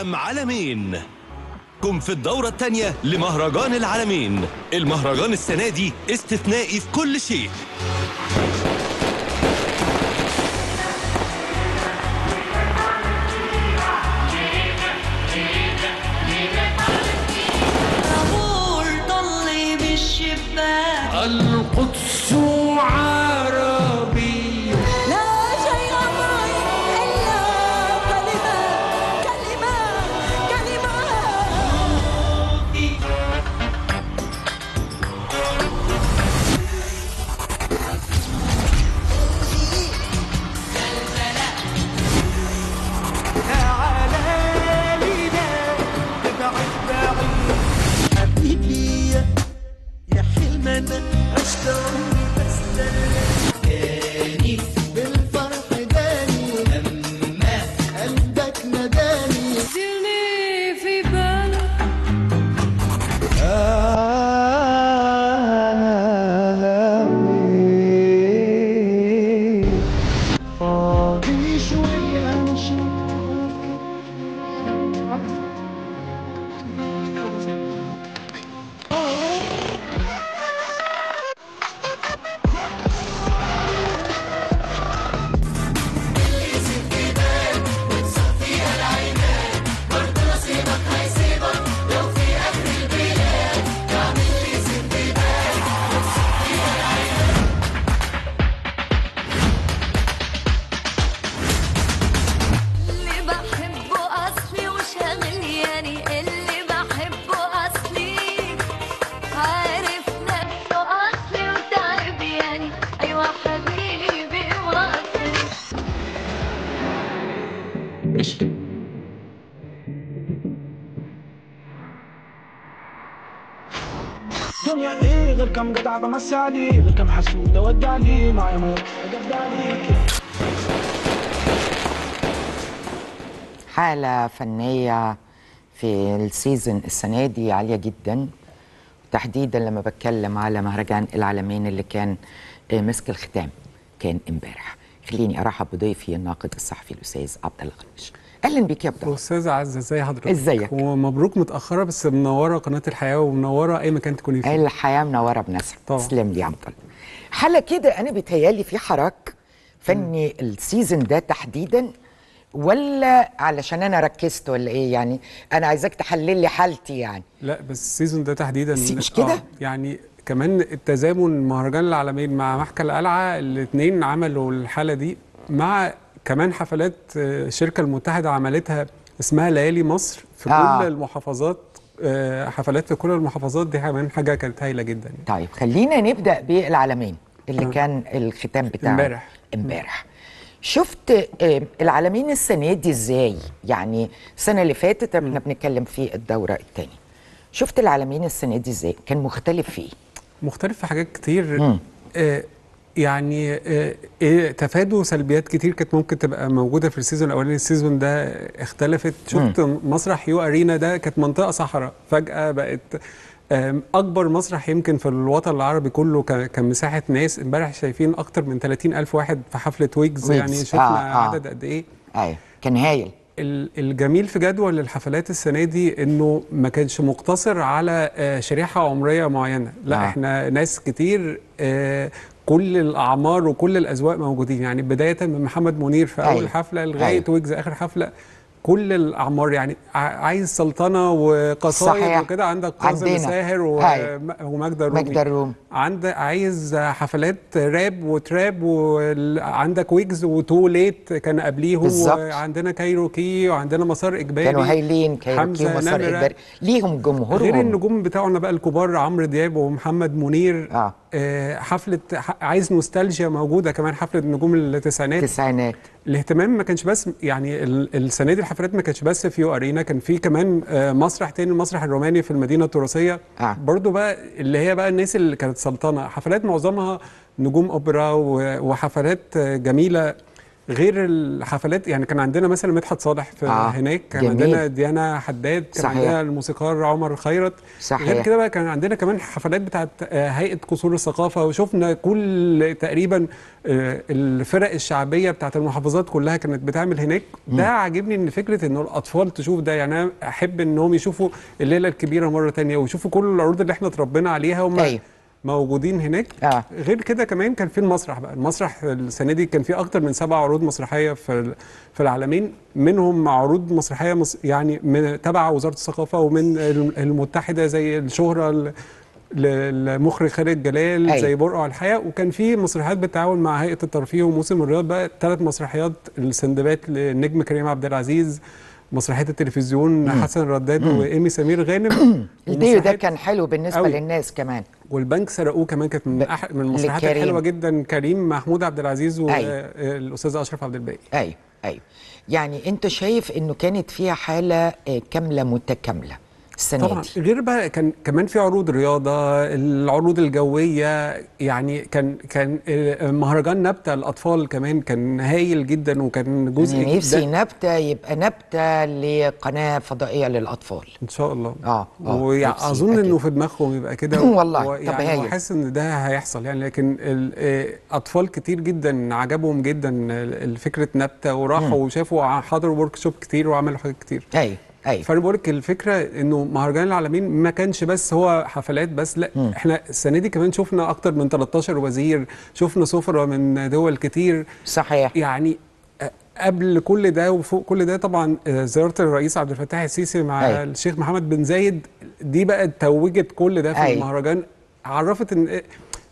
العالم على مين معكم في الدورة الثانية لمهرجان العالمين المهرجان السنة دي استثنائي في كل شيء القدس عالم كم قطع بمسالي من كم حسود ودعني معي ما حالة فنية في السيزون السنة دي عالية جدا تحديدا لما بتكلم على مهرجان العالمين اللي كان آه، مسك الختام كان امبارح خليني ارحب بضيفي الناقد الصحفي الاستاذ عبد الله غنوش اهلا بيك يا عبد الله استاذ عزه ازاي حضرتك ازيك ومبروك متاخره بس منوره قناه الحياه ومنوره اي مكان تكوني فيه الحياه منوره بنفسك تسلم لي يا عبد الله حاله كده انا بيتهيالي في حراك فني السيزون ده تحديدا ولا علشان انا ركزت ولا ايه يعني انا عايزاك تحلل لي حالتي يعني لا بس السيزون ده تحديدا مش كده آه يعني كمان التزامن مهرجان العالمين مع محكى القلعه الاثنين عملوا الحاله دي مع كمان حفلات آه، الشركه المتحده عملتها اسمها ليالي مصر في آه. كل المحافظات آه، حفلات في كل المحافظات دي كمان حاجه كانت هايله جدا طيب خلينا نبدا بالعالمين اللي آه. كان الختام بتاعه امبارح امبارح شفت آه، العالمين السنه دي ازاي يعني السنه اللي فاتت احنا بنتكلم في الدوره الثانيه شفت العالمين السنه دي ازاي كان مختلف فيه مختلف في حاجات كتير آه، يعني آه، إيه، تفادوا سلبيات كتير كانت ممكن تبقى موجوده في السيزون الاولاني السيزون ده اختلفت شفت مسرح يو ارينا ده كانت منطقه صحراء فجاه بقت اكبر مسرح يمكن في الوطن العربي كله كمساحه ناس امبارح شايفين اكتر من 30 الف واحد في حفله ويجز. يعني شفنا آه آه. عدد قد ايه ايوه كان هايل الجميل في جدول الحفلات السنه دي انه ما كانش مقتصر على آه، شريحه عمريه معينه لا آه. احنا ناس كتير آه، كل الاعمار وكل الاذواق موجودين يعني بدايه من محمد منير في اول أيوه. حفله لغايه أيوه. ويجز اخر حفله كل الاعمار يعني عايز سلطنه وقصايد وكده عندك كاظم ساهر وماجده الرومي ماجده الروم عندك عايز حفلات راب وتراب وعندك ويجز وتو ليت كان قبليهم وعندنا كايروكي وعندنا مسار اجباري كانوا هايلين كايروكي ومسار اجباري ليهم جمهورهم غير النجوم بتاعنا بقى الكبار عمرو دياب ومحمد منير آه, آه، حفله عايز نوستالجيا موجوده كمان حفله نجوم التسعينات التسعينات الاهتمام ما كانش بس يعني السنه دي الحفلات ما كانتش بس في ارينا كان في كمان آه، مسرح تاني المسرح الروماني في المدينه التراثيه آه. برضو بقى اللي هي بقى الناس اللي كانت سلطنه حفلات معظمها نجوم اوبرا وحفلات جميله غير الحفلات يعني كان عندنا مثلا مدحت صالح في آه هناك كان جميل. عندنا ديانا حداد كان صحيح. عندنا الموسيقار عمر خيرت صحيح. غير كده بقى كان عندنا كمان حفلات بتاعت آه، هيئه قصور الثقافه وشفنا كل تقريبا آه، الفرق الشعبيه بتاعت المحافظات كلها كانت بتعمل هناك ده عاجبني ان فكره ان الاطفال تشوف ده يعني انا احب انهم يشوفوا الليله الكبيره مره ثانيه ويشوفوا كل العروض اللي احنا اتربينا عليها وما أيوه. موجودين هناك آه. غير كده كمان كان في المسرح بقى المسرح السنه دي كان في اكتر من سبع عروض مسرحيه في في العالمين منهم عروض مسرحيه مص... يعني من تبع وزاره الثقافه ومن المتحده زي الشهره للمخرج خالد جلال أي. زي برقع الحياه وكان في مسرحيات بالتعاون مع هيئه الترفيه وموسم الرياض بقى ثلاث مسرحيات السندبات للنجم كريم عبد العزيز مسرحيه التلفزيون مم. حسن رداد وايمي سمير غانم البيو ده كان حلو بالنسبه أوي. للناس كمان والبنك سرقوه كمان كانت من أح... من المسرحيات الحلوه جدا كريم محمود عبد العزيز والاستاذ أيوة. اشرف عبد الباقي ايوه ايوه يعني انت شايف انه كانت فيها حاله آه، كامله متكامله السنه طبعا دي. غير بقى كان كمان في عروض رياضه العروض الجويه يعني كان كان مهرجان نبته الاطفال كمان كان هايل جدا وكان جزء يعني نفسي نبته يبقى نبته لقناه فضائيه للاطفال ان شاء الله اه, آه واظن انه في دماغهم يبقى كده والله و... يعني طب هايل وحاسس ان ده هيحصل يعني لكن آه، اطفال كتير جدا عجبهم جدا فكره نبته وراحوا وشافوا حضروا ورك شوب كتير وعملوا حاجات كتير ايوه أيوة. فانا بقول لك الفكره انه مهرجان العالمين ما كانش بس هو حفلات بس لا م. احنا السنه دي كمان شفنا اكتر من 13 وزير شفنا سفراء من دول كتير صحيح يعني قبل كل ده وفوق كل ده طبعا آه، زياره الرئيس عبد الفتاح السيسي مع أيوة. الشيخ محمد بن زايد دي بقى توجت كل ده في أيوة. المهرجان عرفت ان آه،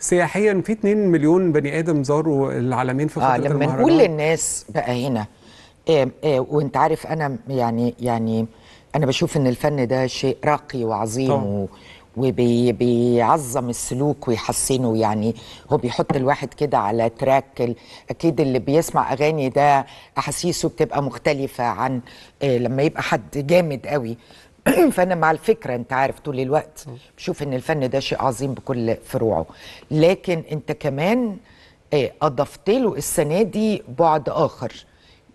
سياحيا في 2 مليون بني ادم زاروا العالمين في فتره آه لما المهرجان لما نقول للناس بقى هنا آه، آه، وانت عارف انا يعني يعني انا بشوف ان الفن ده شيء راقي وعظيم طبعا. وبيعظم السلوك ويحسنه يعني هو بيحط الواحد كده على تراك اكيد اللي بيسمع اغاني ده احاسيسه بتبقى مختلفه عن آه، لما يبقى حد جامد قوي فانا مع الفكره انت عارف طول الوقت بشوف ان الفن ده شيء عظيم بكل فروعه لكن انت كمان اضفت له السنه دي بعد اخر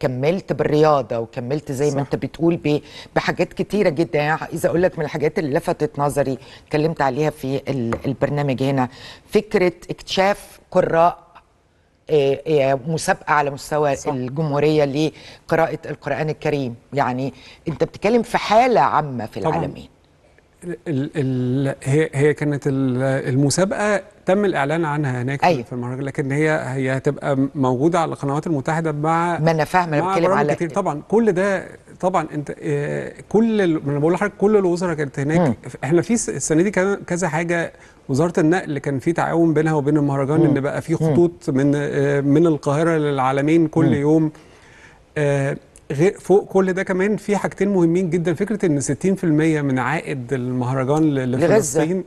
كملت بالرياضه وكملت زي صح. ما انت بتقول بحاجات كتيره جدا يعني عايزه اقول لك من الحاجات اللي لفتت نظري اتكلمت عليها في البرنامج هنا فكره اكتشاف قراء آه، آه، مسابقه على مستوى صح. الجمهوريه لقراءه القران الكريم يعني انت بتتكلم في حاله عامه في العالمين ال ال هي هي كانت المسابقه تم الاعلان عنها هناك أيوة. في المهرجان لكن هي هي هتبقى موجوده على القنوات المتحده مع ما انا فاهمه انا بتكلم على كتير. طبعا كل ده طبعا انت آه، كل انا بقول لحضرتك كل الوزراء كانت هناك مم. احنا في السنه دي كذا حاجه وزاره النقل كان في تعاون بينها وبين المهرجان مم. ان بقى في خطوط من آه، من القاهره للعالمين كل مم. يوم آه غير فوق كل ده كمان في حاجتين مهمين جدا فكره ان 60% من عائد المهرجان لفلسطين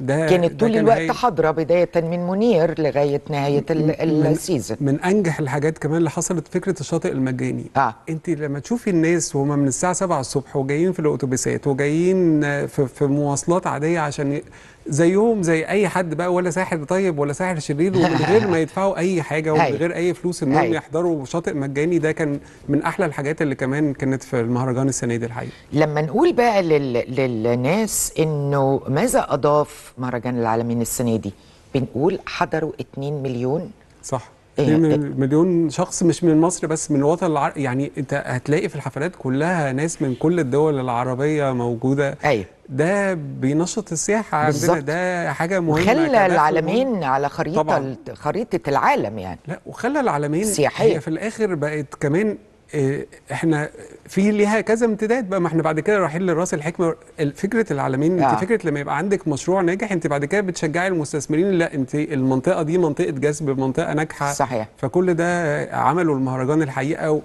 ده كانت طول الوقت حاضره بدايه من منير لغايه نهايه السيزون من انجح الحاجات كمان اللي حصلت فكره الشاطئ المجاني آه. انت لما تشوفي الناس وهم من الساعه 7 الصبح وجايين في الاوتوبيسات وجايين في, في مواصلات عاديه عشان زيهم زي اي حد بقى ولا ساحر طيب ولا ساحر شرير ومن غير ما يدفعوا اي حاجه ومن غير اي فلوس انهم يحضروا شاطئ مجاني ده كان من احلى الحاجات اللي كمان كانت في المهرجان السنه دي الحقيقه لما نقول بقى لل... للناس انه ماذا اضاف مهرجان العالمين السنه دي بنقول حضروا 2 مليون صح إيه، إيه. مليون شخص مش من مصر بس من الوطن العربي يعني انت هتلاقي في الحفلات كلها ناس من كل الدول العربيه موجوده ايوه ده بينشط السياحه عندنا ده حاجه مهمه وخلى العالمين على خريطه خريطه العالم يعني لا وخلى العالمين سياحيه في الاخر بقت كمان آه، احنا في ليها كذا امتداد بقى ما احنا بعد كده رايحين لراس الحكمه فكره العالمين آه. انت فكره لما يبقى عندك مشروع ناجح انت بعد كده بتشجعي المستثمرين لا انت المنطقه دي منطقه جذب منطقه ناجحه صحيح فكل ده عملوا المهرجان الحقيقه و...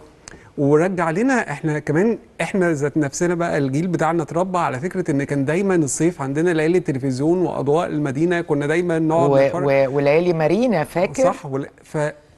ورجع لنا احنا كمان احنا ذات نفسنا بقى الجيل بتاعنا اتربى على فكره ان كان دايما الصيف عندنا ليالي التلفزيون واضواء المدينه كنا دايما نقعد و... و... وليالي مارينا فاكر صح ول... ف...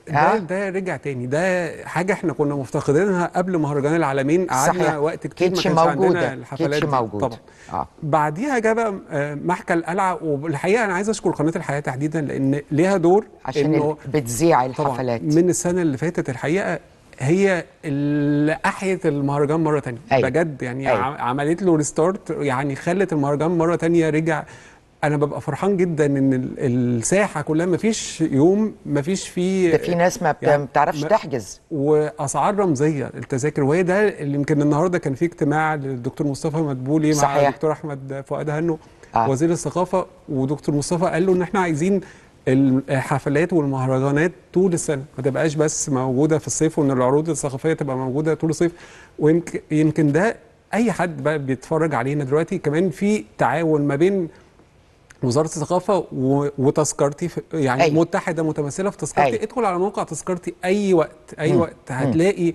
ده ده رجع تاني ده حاجه احنا كنا مفتقدينها قبل مهرجان العالمين قعدنا وقت كتير ما كانش موجودة. عندنا الحفلات دي موجودة. طبعا آه. بعديها جه بقى آه، محكى القلعه والحقيقه انا عايز اشكر قناه الحياه تحديدا لان ليها دور عشان انه بتذيع الحفلات طبعا من السنه اللي فاتت الحقيقه هي اللي احيت المهرجان مره تانية أيوة. بجد يعني أيوة. عملت له ريستارت يعني خلت المهرجان مره تانية رجع انا ببقى فرحان جدا ان الساحه كلها ما فيش يوم ما فيش فيه ده في ناس ما يعني بتعرفش تحجز واسعار رمزيه التذاكر وهي ده اللي يمكن النهارده كان في اجتماع للدكتور مصطفى مدبولي صحيح. مع الدكتور احمد فؤاد هنو آه. وزير الثقافه ودكتور مصطفى قال له ان احنا عايزين الحفلات والمهرجانات طول السنه ما تبقاش بس موجوده في الصيف وان العروض الثقافيه تبقى موجوده طول الصيف ويمكن يمكن ده اي حد بقى بيتفرج علينا دلوقتي كمان في تعاون ما بين وزاره الثقافه وتذكرتي يعني أي. أيوة. متحده متمثله في تذكرتي أيوة. ادخل على موقع تذكرتي اي وقت اي م. وقت هتلاقي م.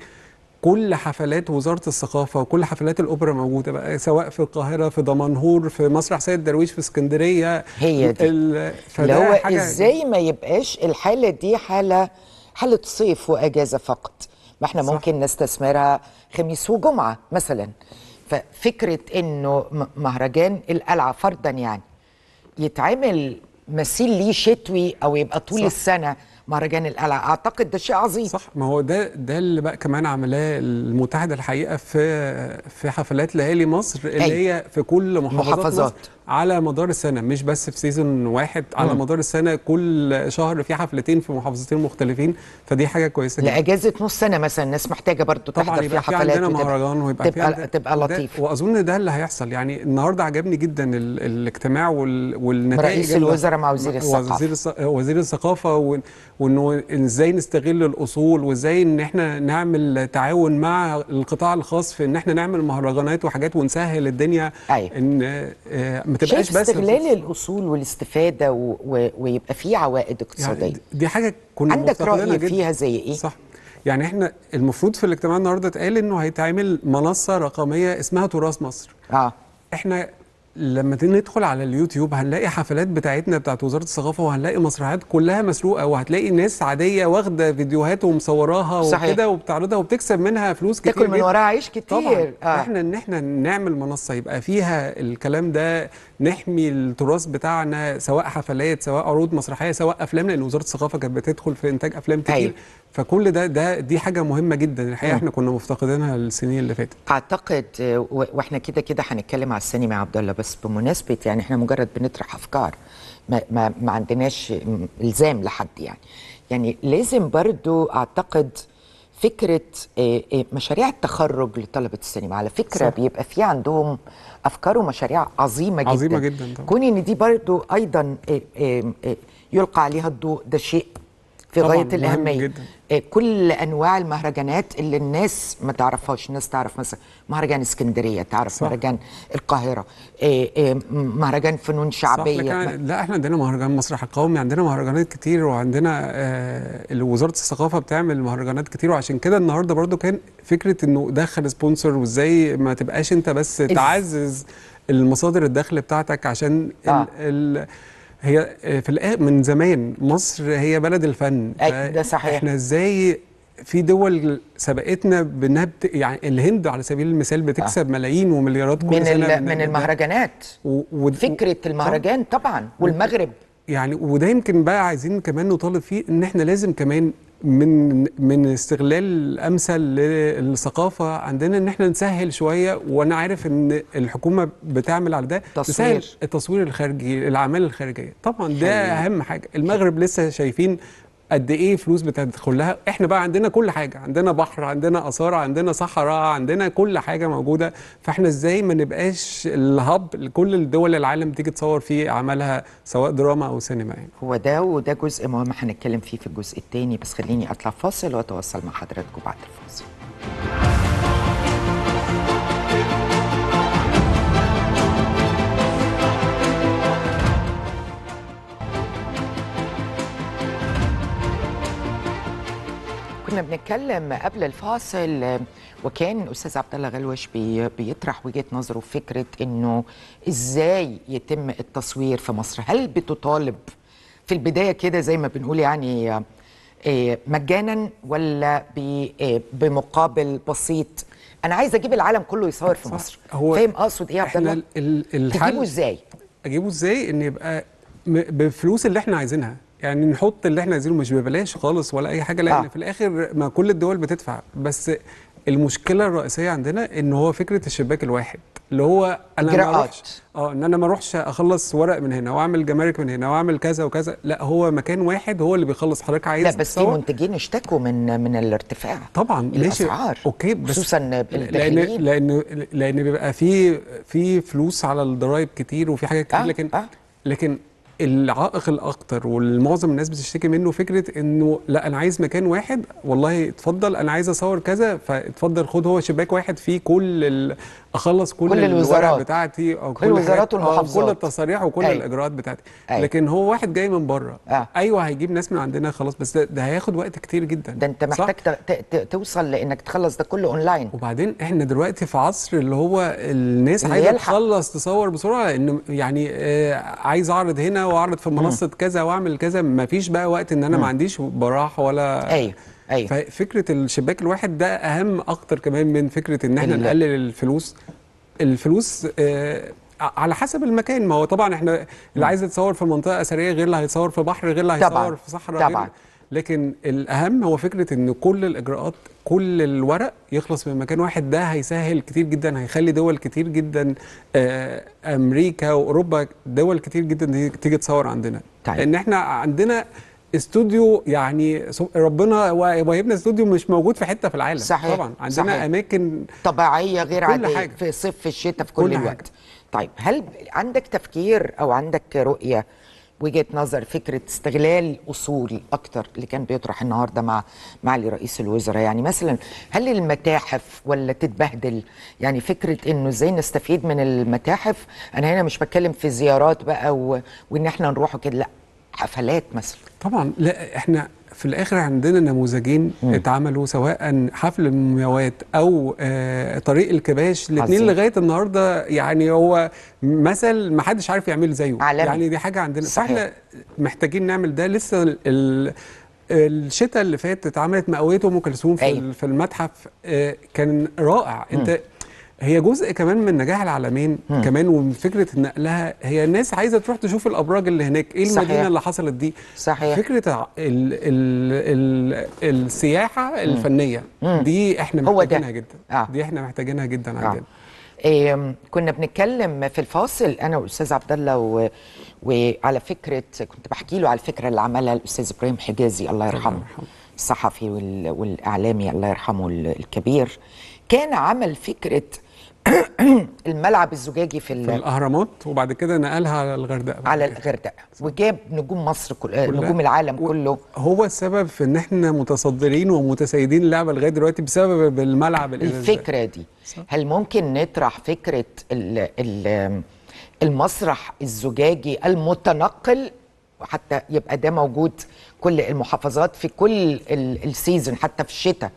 كل حفلات وزاره الثقافه وكل حفلات الاوبرا موجوده بقى سواء في القاهره في دمنهور في مسرح سيد درويش في اسكندريه هي دي اللي هو ازاي ما يبقاش الحاله دي حاله حاله صيف واجازه فقط ما احنا صح. ممكن نستثمرها خميس وجمعه مثلا ففكره انه مهرجان القلعه فرضا يعني يتعمل مثيل ليه شتوي او يبقى طول صح. السنه مهرجان القلعه اعتقد ده شيء عظيم صح ما هو ده ده اللي بقى كمان عملاه المتحده الحقيقه في في حفلات ليالي مصر اللي أي. هي في كل محافظات, محافظات. مصر على مدار السنه مش بس في سيزون واحد على مدار السنه كل شهر في حفلتين في محافظتين مختلفين فدي حاجه كويسه جدا لاجازه نص سنه مثلا الناس محتاجه برضو تحضر فيها حفلات عندنا مهرجان ويبقى تبقى تبقى لطيف واظن ده اللي هيحصل يعني النهارده عجبني جدا ال الاجتماع وال والنتائج رئيس الوزراء مع وزير الثقافه وزير, وزير الثقافه وانه ازاي نستغل الاصول وازاي ان احنا نعمل تعاون مع القطاع الخاص في ان احنا نعمل مهرجانات وحاجات ونسهل الدنيا أيوة. ان آه، بتبقاش بس استغلال الاصول والاستفاده و... و... ويبقى في عوائد اقتصاديه يعني دي حاجه كنا عندك راي فيها زي ايه صح يعني احنا المفروض في الاجتماع النهارده اتقال انه هيتعمل منصه رقميه اسمها تراث مصر اه احنا لما ندخل على اليوتيوب هنلاقي حفلات بتاعتنا بتاعت وزاره الثقافه وهنلاقي مسرحيات كلها مسروقه وهتلاقي ناس عاديه واخده فيديوهات ومصوراها وكده وبتعرضها وبتكسب منها فلوس كتير تاكل من وراها عيش كتير طبعا آه. احنا ان احنا نعمل منصه يبقى فيها الكلام ده نحمي التراث بتاعنا سواء حفلات سواء عروض مسرحيه سواء افلام لان وزاره الثقافه كانت بتدخل في انتاج افلام كتير أيوة. فكل ده ده دي حاجه مهمه جدا الحقيقه احنا كنا مفتقدينها السنين اللي فاتت اعتقد واحنا كده كده هنتكلم على السينما يا عبد الله بس بمناسبه يعني احنا مجرد بنطرح افكار ما ما, ما عندناش الزام لحد يعني يعني لازم برضو اعتقد فكره آه، آه، مشاريع التخرج لطلبه السينما على فكره صح. بيبقى في عندهم افكار ومشاريع عظيمه جدا عظيمه جدا طبعا. كون ان دي برضو ايضا آه، يلقى عليها الضوء ده شيء في غايه الاهميه جداً. آه، كل انواع المهرجانات اللي الناس ما تعرفهاش الناس تعرف مثلا مهرجان اسكندريه تعرف صح. مهرجان القاهره آه، آه، مهرجان فنون شعبيه صح لكن لا احنا عندنا مهرجان مسرح القومي عندنا مهرجانات كتير وعندنا وزاره الثقافه بتعمل مهرجانات كتير وعشان كده النهارده برضو كان فكره انه دخل سبونسر وازاي ما تبقاش انت بس تعزز المصادر الدخل بتاعتك عشان آه. ال, ال هي آه، في من زمان مصر هي بلد الفن أي ده صحيح احنا ازاي في دول سبقتنا بانها بت... يعني الهند على سبيل المثال بتكسب آه. ملايين ومليارات كل من سنه ال... من, من المهرجانات و... و... فكره المهرجان طبعا والمغرب يعني وده يمكن بقى عايزين كمان نطالب فيه ان احنا لازم كمان من من استغلال امثل للثقافه عندنا ان احنا نسهل شويه وانا عارف ان الحكومه بتعمل على ده تصوير تسهل التصوير الخارجي الاعمال الخارجيه طبعا ده حلو. اهم حاجه المغرب لسه شايفين قد ايه فلوس بتدخل لها احنا بقى عندنا كل حاجه عندنا بحر عندنا اثار عندنا صحراء عندنا كل حاجه موجوده فاحنا ازاي ما نبقاش الهب لكل الدول العالم تيجي تصور فيه اعمالها سواء دراما او سينما يعني. هو ده وده جزء مهم هنتكلم فيه في الجزء الثاني بس خليني اطلع فاصل واتواصل مع حضراتكم بعد الفاصل كنا بنتكلم قبل الفاصل وكان الاستاذ عبد الله غلوش بيطرح وجهه نظره في فكره انه ازاي يتم التصوير في مصر هل بتطالب في البدايه كده زي ما بنقول يعني آه، مجانا ولا آه، بمقابل بسيط انا عايز اجيب العالم كله يصور في مصر فاهم اقصد ايه يا عبد الله تجيبه ازاي اجيبه ازاي ان يبقى بفلوس اللي احنا عايزينها يعني نحط اللي احنا عايزينه مش ببلاش خالص ولا اي حاجه لان آه. في الاخر ما كل الدول بتدفع بس المشكله الرئيسيه عندنا ان هو فكره الشباك الواحد اللي هو انا ما اروحش اه ان انا ما اروحش اخلص ورق من هنا واعمل جمارك من هنا واعمل كذا وكذا لا هو مكان واحد هو اللي بيخلص حضرتك عايز لا بس في منتجين اشتكوا من من الارتفاع طبعا الاسعار اوكي بس خصوصا لان لان لان بيبقى في في فلوس على الضرايب كتير وفي حاجات كتير آه لكن آه. لكن العائق الاكتر والمعظم الناس بتشتكي منه فكره انه لا انا عايز مكان واحد والله اتفضل انا عايز اصور كذا فاتفضل خد هو شباك واحد فيه كل ال... اخلص كل, كل الورق بتاعتي او كل, كل الوزارات والمحافظات كل التصاريح وكل أي. الاجراءات بتاعتي أي. لكن هو واحد جاي من بره آه. ايوه هيجيب ناس من عندنا خلاص بس ده, ده هياخد وقت كتير جدا ده انت محتاج توصل لانك تخلص ده كله اونلاين وبعدين احنا دلوقتي في عصر اللي هو الناس عايزه تخلص تصور بسرعه لان يعني آه عايز اعرض هنا واعرض في منصه مم. كذا واعمل كذا ما فيش بقى وقت ان انا مم. ما عنديش براح ولا ايوه ايوه ففكره الشباك الواحد ده اهم اكتر كمان من فكره ان احنا نقلل الفلوس الفلوس آه على حسب المكان ما هو طبعا احنا اللي عايز يتصور في منطقه اثريه غير اللي هيتصور في بحر غير اللي هيتصور في صحراء طبعا غير لكن الاهم هو فكره ان كل الاجراءات كل الورق يخلص من مكان واحد ده هيسهل كتير جدا هيخلي دول كتير جدا آه، امريكا واوروبا دول كتير جدا تيجي تصور عندنا طيب. لان احنا عندنا استوديو يعني ربنا وهبنا استوديو مش موجود في حته في العالم صحيح. طبعا عندنا صحيح. اماكن طبيعيه غير عاديه في صيف في الشتاء في كل, كل الوقت حاجة. طيب هل عندك تفكير او عندك رؤيه وجهه نظر فكره استغلال اصول اكتر اللي كان بيطرح النهارده مع معالي رئيس الوزراء يعني مثلا هل المتاحف ولا تتبهدل يعني فكره انه ازاي نستفيد من المتاحف انا هنا مش بتكلم في زيارات بقى و... وان احنا نروح كده لا حفلات مثلا طبعا لا احنا في الاخر عندنا نموذجين اتعملوا سواء حفل المومياوات او آه، طريق الكباش الاثنين لغايه النهارده يعني هو مثل ما حدش عارف يعمل زيه عالمي. يعني دي حاجه عندنا صحيح. فاحنا محتاجين نعمل ده لسه ال الشتاء اللي فات اتعملت مقاويه ام كلثوم في, أيوة. في المتحف آه، كان رائع انت هي جزء كمان من نجاح العالمين هم. كمان ومن فكره نقلها هي الناس عايزه تروح تشوف الابراج اللي هناك ايه المدينه صحيح. اللي حصلت دي صحيح فكره الـ الـ الـ السياحه الفنيه هم. دي احنا محتاجينها جدا آه. دي احنا محتاجينها جدا آه. عندنا إيه كنا بنتكلم في الفاصل انا والاستاذ عبد الله وعلى فكره كنت بحكي له على الفكره اللي عملها الاستاذ ابراهيم حجازي الله يرحمه الصحفي والاعلامي الله يرحمه الكبير كان عمل فكره الملعب الزجاجي في, في الاهرامات وبعد كده نقلها على الغردقه على الغردقه وجاب نجوم مصر كل... كلها. نجوم العالم و... كله هو السبب في ان احنا متصدرين ومتسيدين اللعبه لغايه دلوقتي بسبب الملعب الفكره دي صح. هل ممكن نطرح فكره ال... ال... المسرح الزجاجي المتنقل وحتى يبقى ده موجود كل المحافظات في كل السيزون حتى في الشتاء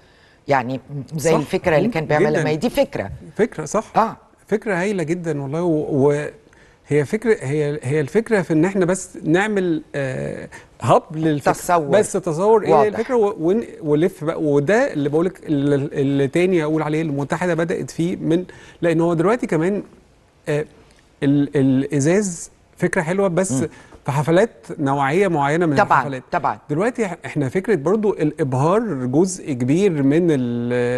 يعني زي الفكره اللي كان بيعملها ما هي دي فكره فكره صح اه فكره هايله جدا والله وهي فكره هي هي الفكره في ان احنا بس نعمل آه هب للفكره تصور بس تصور إيه واضح. ايه الفكره ولف بقى وده اللي بقول لك اللي تاني اقول عليه المتحده بدات فيه من لان هو دلوقتي كمان آه الازاز فكره حلوه بس م. في حفلات نوعيه معينه من طبعًا الحفلات طبعا دلوقتي احنا فكره برضو الابهار جزء كبير من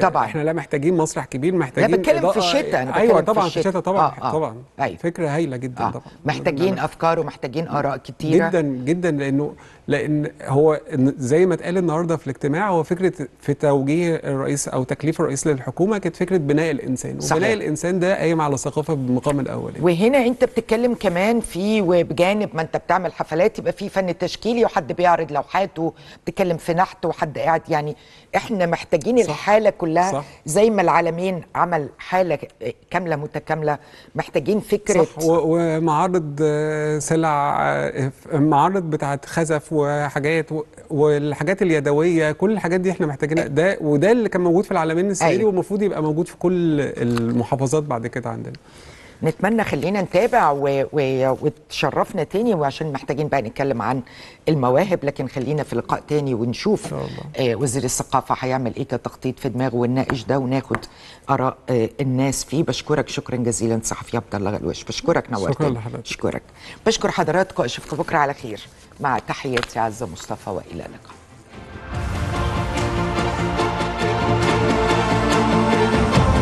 طبعا احنا لا محتاجين مسرح كبير محتاجين لا بتكلم في الشتاء انا أيوة، بتكلم ايوه طبعا في الشتاء, طبعا آه آه طبعا أيوة. فكره هايله جدا آه. طبعا محتاجين آه. افكار ومحتاجين اراء كتيره جدا جدا لانه لان هو زي ما اتقال النهارده في الاجتماع هو فكره في توجيه الرئيس او تكليف الرئيس للحكومه كانت فكره بناء الانسان صحيح. وبناء الانسان ده قايم على ثقافه بالمقام الاول وهنا انت بتتكلم كمان في وبجانب ما انت بتاع بتعمل حفلات يبقى في فن تشكيلي وحد بيعرض لوحات بتكلم في نحت وحد قاعد يعني احنا محتاجين صح الحاله كلها صح زي ما العالمين عمل حاله كامله متكامله محتاجين فكره صح ومعارض آه، سلع آه، معارض بتاعت خزف وحاجات والحاجات اليدويه كل الحاجات دي احنا محتاجينها ده وده اللي كان موجود في العالمين السعيدي أيوه. والمفروض يبقى موجود في كل المحافظات بعد كده عندنا نتمنى خلينا نتابع و... و... وتشرفنا تاني وعشان محتاجين بقى نتكلم عن المواهب لكن خلينا في لقاء تاني ونشوف آه وزير الثقافه هيعمل ايه كتخطيط في دماغه ونناقش ده وناخد اراء آه الناس فيه بشكرك شكرا جزيلا صحفي عبد الله غلوش بشكرك نورتني شكرا لحضرتك بشكر حضراتكم اشوفكم بكره على خير مع تحياتي عزه مصطفى والى اللقاء